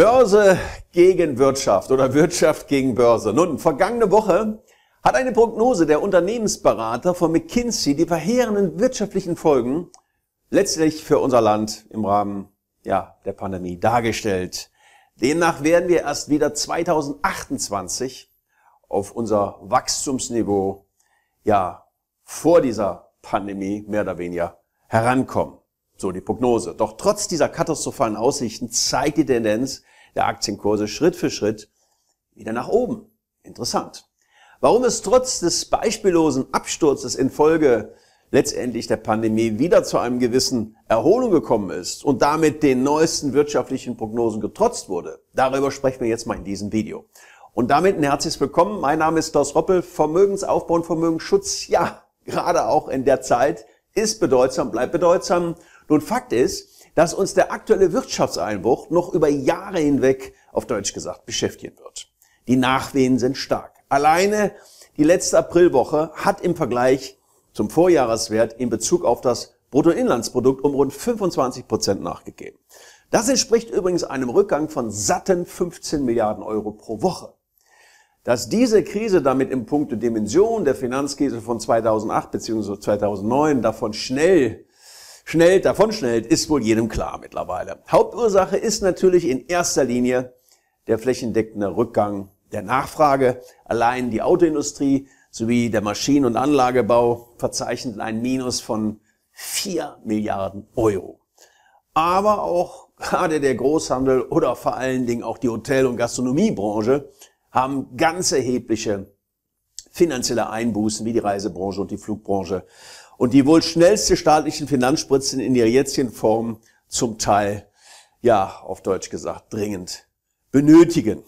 Börse gegen Wirtschaft oder Wirtschaft gegen Börse. Nun, vergangene Woche hat eine Prognose der Unternehmensberater von McKinsey die verheerenden wirtschaftlichen Folgen letztlich für unser Land im Rahmen ja, der Pandemie dargestellt. Demnach werden wir erst wieder 2028 auf unser Wachstumsniveau ja vor dieser Pandemie mehr oder weniger herankommen. So die Prognose. Doch trotz dieser katastrophalen Aussichten zeigt die Tendenz der Aktienkurse Schritt für Schritt wieder nach oben. Interessant. Warum es trotz des beispiellosen Absturzes infolge letztendlich der Pandemie wieder zu einem gewissen Erholung gekommen ist und damit den neuesten wirtschaftlichen Prognosen getrotzt wurde, darüber sprechen wir jetzt mal in diesem Video. Und damit ein herzliches Willkommen. Mein Name ist Klaus Roppel, Vermögensaufbau und Vermögensschutz. Ja, gerade auch in der Zeit ist bedeutsam, bleibt bedeutsam. Nun, Fakt ist, dass uns der aktuelle Wirtschaftseinbruch noch über Jahre hinweg, auf Deutsch gesagt, beschäftigen wird. Die Nachwehen sind stark. Alleine die letzte Aprilwoche hat im Vergleich zum Vorjahreswert in Bezug auf das Bruttoinlandsprodukt um rund 25 Prozent nachgegeben. Das entspricht übrigens einem Rückgang von satten 15 Milliarden Euro pro Woche. Dass diese Krise damit im Punkte Dimension der Finanzkrise von 2008 bzw. 2009 davon schnell Schnell schnellt, ist wohl jedem klar mittlerweile. Hauptursache ist natürlich in erster Linie der flächendeckende Rückgang der Nachfrage. Allein die Autoindustrie sowie der Maschinen- und Anlagebau verzeichnen ein Minus von 4 Milliarden Euro. Aber auch gerade der Großhandel oder vor allen Dingen auch die Hotel- und Gastronomiebranche haben ganz erhebliche finanzielle Einbußen wie die Reisebranche und die Flugbranche und die wohl schnellste staatlichen Finanzspritzen in ihrer jetzigen Form zum Teil, ja, auf Deutsch gesagt, dringend benötigen.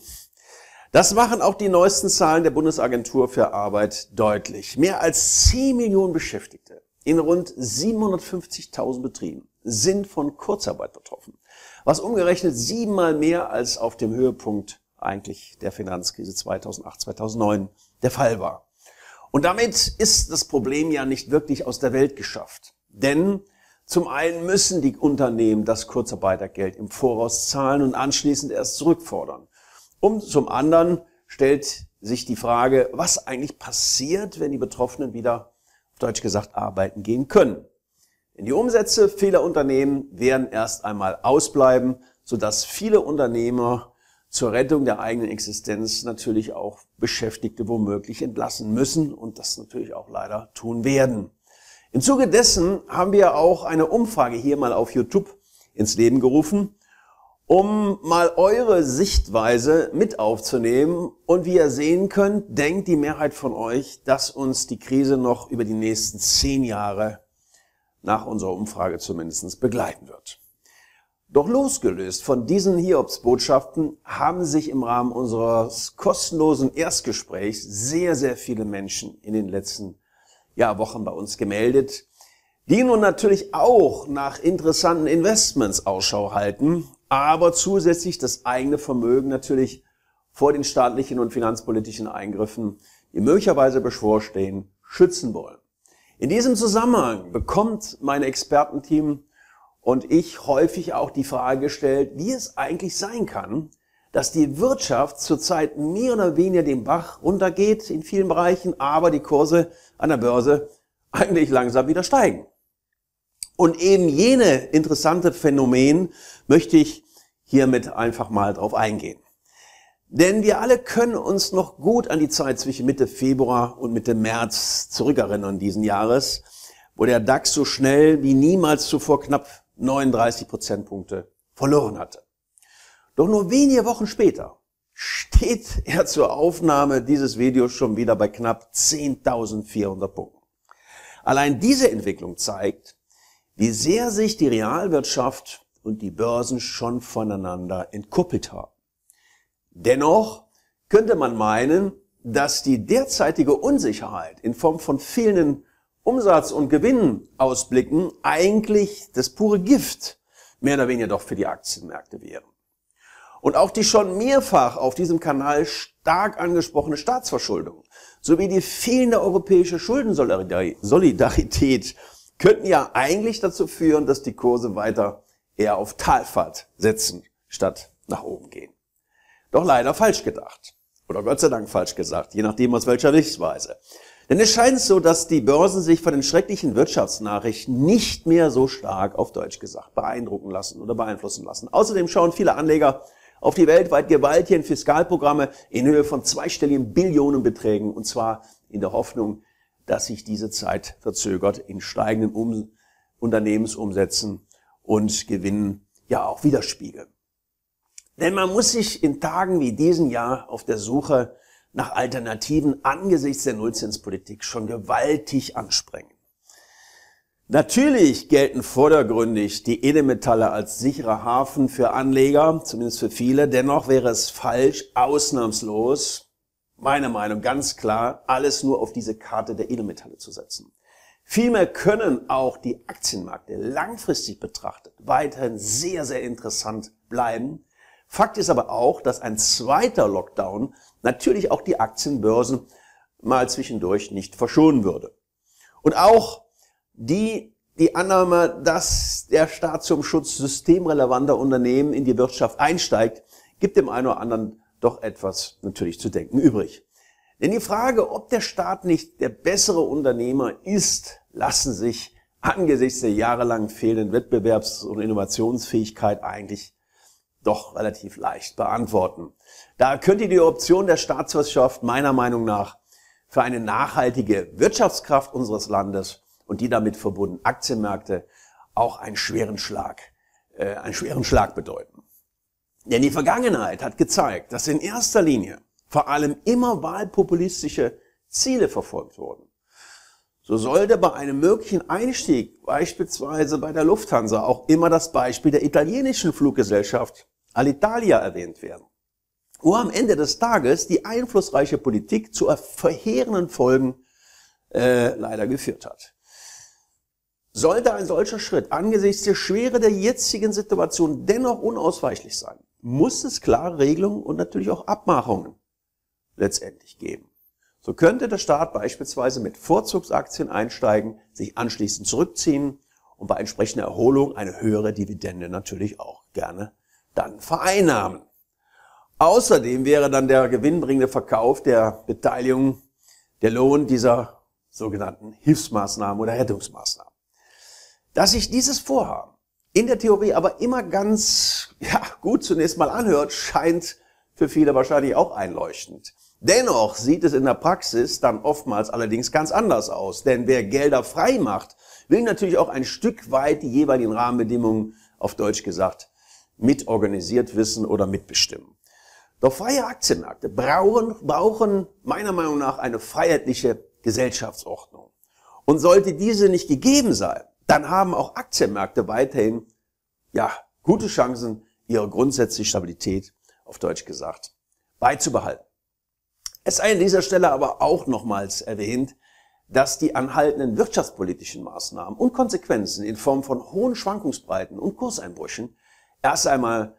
Das machen auch die neuesten Zahlen der Bundesagentur für Arbeit deutlich. Mehr als 10 Millionen Beschäftigte in rund 750.000 Betrieben sind von Kurzarbeit betroffen, was umgerechnet siebenmal mehr als auf dem Höhepunkt eigentlich der Finanzkrise 2008, 2009 der Fall war. Und damit ist das Problem ja nicht wirklich aus der Welt geschafft. Denn zum einen müssen die Unternehmen das Kurzarbeitergeld im Voraus zahlen und anschließend erst zurückfordern. Und zum anderen stellt sich die Frage, was eigentlich passiert, wenn die Betroffenen wieder, auf Deutsch gesagt, arbeiten gehen können. Denn die Umsätze vieler Unternehmen werden erst einmal ausbleiben, sodass viele Unternehmer zur Rettung der eigenen Existenz natürlich auch Beschäftigte womöglich entlassen müssen und das natürlich auch leider tun werden. Im Zuge dessen haben wir auch eine Umfrage hier mal auf YouTube ins Leben gerufen, um mal eure Sichtweise mit aufzunehmen. Und wie ihr sehen könnt, denkt die Mehrheit von euch, dass uns die Krise noch über die nächsten zehn Jahre nach unserer Umfrage zumindest begleiten wird. Doch losgelöst von diesen Hiobsbotschaften haben sich im Rahmen unseres kostenlosen Erstgesprächs sehr, sehr viele Menschen in den letzten ja, Wochen bei uns gemeldet, die nun natürlich auch nach interessanten Investments Ausschau halten, aber zusätzlich das eigene Vermögen natürlich vor den staatlichen und finanzpolitischen Eingriffen, die möglicherweise bevorstehen, schützen wollen. In diesem Zusammenhang bekommt mein Expertenteam und ich häufig auch die Frage gestellt, wie es eigentlich sein kann, dass die Wirtschaft zurzeit mehr oder weniger den Bach runtergeht in vielen Bereichen, aber die Kurse an der Börse eigentlich langsam wieder steigen. Und eben jene interessante Phänomen möchte ich hiermit einfach mal drauf eingehen. Denn wir alle können uns noch gut an die Zeit zwischen Mitte Februar und Mitte März zurückerinnern diesen Jahres, wo der DAX so schnell wie niemals zuvor knapp 39 Prozentpunkte verloren hatte. Doch nur wenige Wochen später steht er zur Aufnahme dieses Videos schon wieder bei knapp 10.400 Punkten. Allein diese Entwicklung zeigt, wie sehr sich die Realwirtschaft und die Börsen schon voneinander entkuppelt haben. Dennoch könnte man meinen, dass die derzeitige Unsicherheit in Form von fehlenden Umsatz- und Gewinnausblicken eigentlich das pure Gift mehr oder weniger doch für die Aktienmärkte wären. Und auch die schon mehrfach auf diesem Kanal stark angesprochene Staatsverschuldung sowie die fehlende europäische Schuldensolidarität könnten ja eigentlich dazu führen, dass die Kurse weiter eher auf Talfahrt setzen, statt nach oben gehen. Doch leider falsch gedacht. Oder Gott sei Dank falsch gesagt, je nachdem aus welcher Sichtweise. Denn es scheint so, dass die Börsen sich von den schrecklichen Wirtschaftsnachrichten nicht mehr so stark, auf Deutsch gesagt, beeindrucken lassen oder beeinflussen lassen. Außerdem schauen viele Anleger auf die weltweit gewaltigen Fiskalprogramme in Höhe von zweistelligen Billionenbeträgen und zwar in der Hoffnung, dass sich diese Zeit verzögert in steigenden um Unternehmensumsätzen und Gewinnen ja auch widerspiegeln. Denn man muss sich in Tagen wie diesen Jahr auf der Suche nach Alternativen angesichts der Nullzinspolitik schon gewaltig ansprengen. Natürlich gelten vordergründig die Edelmetalle als sicherer Hafen für Anleger, zumindest für viele. Dennoch wäre es falsch, ausnahmslos, meiner Meinung ganz klar, alles nur auf diese Karte der Edelmetalle zu setzen. Vielmehr können auch die Aktienmärkte langfristig betrachtet weiterhin sehr, sehr interessant bleiben. Fakt ist aber auch, dass ein zweiter Lockdown natürlich auch die Aktienbörsen mal zwischendurch nicht verschonen würde. Und auch die, die Annahme, dass der Staat zum Schutz systemrelevanter Unternehmen in die Wirtschaft einsteigt, gibt dem einen oder anderen doch etwas natürlich zu denken übrig. Denn die Frage, ob der Staat nicht der bessere Unternehmer ist, lassen sich angesichts der jahrelang fehlenden Wettbewerbs- und Innovationsfähigkeit eigentlich doch relativ leicht beantworten. Da könnte die Option der Staatswirtschaft meiner Meinung nach für eine nachhaltige Wirtschaftskraft unseres Landes und die damit verbundenen Aktienmärkte auch einen schweren Schlag, äh, einen schweren Schlag bedeuten. Denn die Vergangenheit hat gezeigt, dass in erster Linie vor allem immer wahlpopulistische Ziele verfolgt wurden. So sollte bei einem möglichen Einstieg beispielsweise bei der Lufthansa auch immer das Beispiel der italienischen Fluggesellschaft Alitalia erwähnt werden, wo am Ende des Tages die einflussreiche Politik zu verheerenden Folgen äh, leider geführt hat. Sollte ein solcher Schritt angesichts der Schwere der jetzigen Situation dennoch unausweichlich sein, muss es klare Regelungen und natürlich auch Abmachungen letztendlich geben. So könnte der Staat beispielsweise mit Vorzugsaktien einsteigen, sich anschließend zurückziehen und bei entsprechender Erholung eine höhere Dividende natürlich auch gerne dann vereinnahmen. Außerdem wäre dann der gewinnbringende Verkauf der Beteiligung der Lohn dieser sogenannten Hilfsmaßnahmen oder Rettungsmaßnahmen. Dass sich dieses Vorhaben in der Theorie aber immer ganz ja, gut zunächst mal anhört, scheint für viele wahrscheinlich auch einleuchtend. Dennoch sieht es in der Praxis dann oftmals allerdings ganz anders aus, denn wer Gelder frei macht, will natürlich auch ein Stück weit die jeweiligen Rahmenbedingungen auf Deutsch gesagt mitorganisiert wissen oder mitbestimmen. Doch freie Aktienmärkte brauchen, brauchen meiner Meinung nach eine freiheitliche Gesellschaftsordnung. Und sollte diese nicht gegeben sein, dann haben auch Aktienmärkte weiterhin ja, gute Chancen, ihre grundsätzliche Stabilität, auf Deutsch gesagt, beizubehalten. Es sei an dieser Stelle aber auch nochmals erwähnt, dass die anhaltenden wirtschaftspolitischen Maßnahmen und Konsequenzen in Form von hohen Schwankungsbreiten und Kurseinbrüchen erst einmal,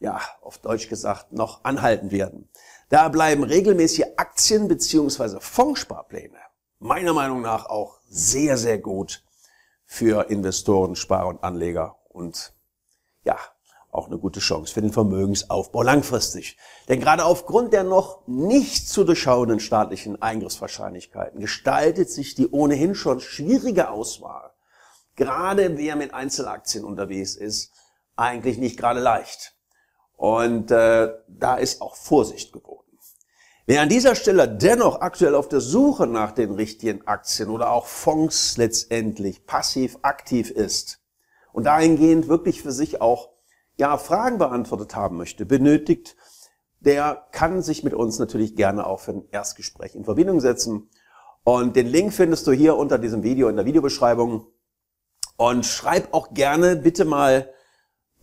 ja, auf Deutsch gesagt, noch anhalten werden. Da bleiben regelmäßige Aktien- bzw. Fondssparpläne meiner Meinung nach auch sehr, sehr gut für Investoren, Sparer und Anleger und ja, auch eine gute Chance für den Vermögensaufbau langfristig. Denn gerade aufgrund der noch nicht zu durchschauenden staatlichen Eingriffswahrscheinlichkeiten gestaltet sich die ohnehin schon schwierige Auswahl, gerade wer mit Einzelaktien unterwegs ist, eigentlich nicht gerade leicht. Und äh, da ist auch Vorsicht geboten. Wer an dieser Stelle dennoch aktuell auf der Suche nach den richtigen Aktien oder auch Fonds letztendlich passiv aktiv ist und dahingehend wirklich für sich auch ja, Fragen beantwortet haben möchte, benötigt, der kann sich mit uns natürlich gerne auch für ein Erstgespräch in Verbindung setzen. Und den Link findest du hier unter diesem Video in der Videobeschreibung. Und schreib auch gerne bitte mal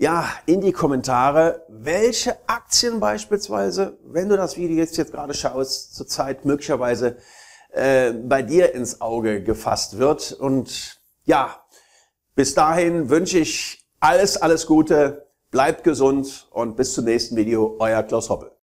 ja, in die Kommentare, welche Aktien beispielsweise, wenn du das Video jetzt, jetzt gerade schaust, zurzeit möglicherweise äh, bei dir ins Auge gefasst wird. Und ja, bis dahin wünsche ich alles, alles Gute, bleibt gesund und bis zum nächsten Video, euer Klaus Hoppe.